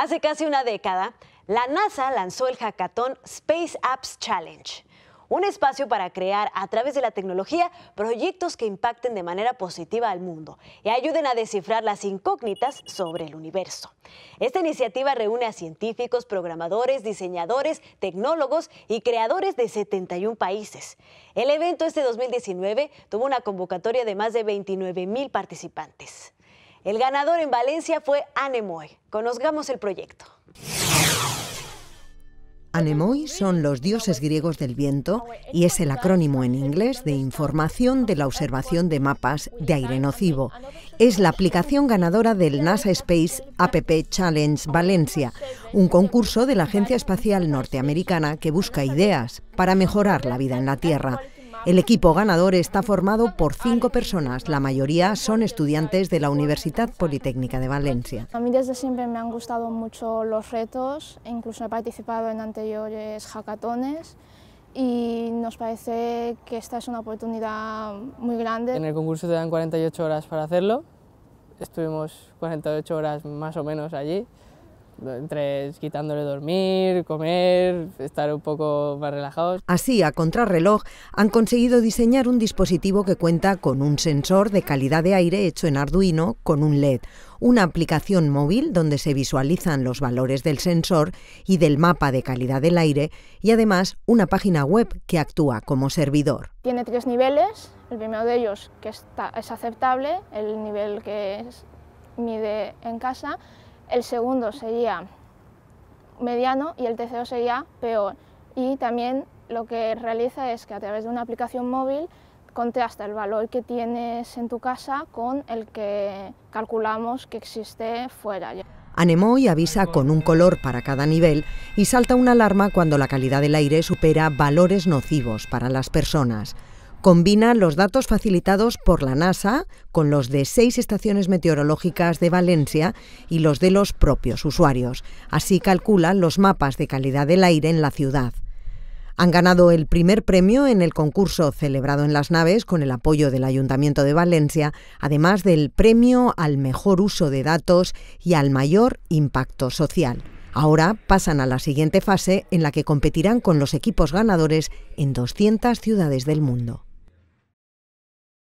Hace casi una década, la NASA lanzó el hackathon Space Apps Challenge, un espacio para crear a través de la tecnología proyectos que impacten de manera positiva al mundo y ayuden a descifrar las incógnitas sobre el universo. Esta iniciativa reúne a científicos, programadores, diseñadores, tecnólogos y creadores de 71 países. El evento este 2019 tuvo una convocatoria de más de 29 mil participantes. El ganador en Valencia fue Anemoi. Conozcamos el proyecto. Anemoi son los dioses griegos del viento y es el acrónimo en inglés de Información de la Observación de Mapas de Aire Nocivo. Es la aplicación ganadora del NASA Space App Challenge Valencia, un concurso de la Agencia Espacial Norteamericana que busca ideas para mejorar la vida en la Tierra. El equipo ganador está formado por cinco personas, la mayoría son estudiantes de la Universidad Politécnica de Valencia. A mí desde siempre me han gustado mucho los retos, incluso he participado en anteriores hackatones y nos parece que esta es una oportunidad muy grande. En el concurso te dan 48 horas para hacerlo, estuvimos 48 horas más o menos allí entre quitándole dormir, comer, estar un poco más relajados. Así, a contrarreloj, han conseguido diseñar un dispositivo que cuenta con un sensor de calidad de aire hecho en Arduino con un LED, una aplicación móvil donde se visualizan los valores del sensor y del mapa de calidad del aire y además una página web que actúa como servidor. Tiene tres niveles, el primero de ellos que es aceptable, el nivel que mide en casa el segundo sería mediano y el tercero sería peor. Y también lo que realiza es que a través de una aplicación móvil contrasta el valor que tienes en tu casa con el que calculamos que existe fuera. y avisa con un color para cada nivel y salta una alarma cuando la calidad del aire supera valores nocivos para las personas combina los datos facilitados por la NASA con los de seis estaciones meteorológicas de Valencia y los de los propios usuarios. Así calculan los mapas de calidad del aire en la ciudad. Han ganado el primer premio en el concurso celebrado en las naves con el apoyo del Ayuntamiento de Valencia, además del premio al mejor uso de datos y al mayor impacto social. Ahora pasan a la siguiente fase en la que competirán con los equipos ganadores en 200 ciudades del mundo.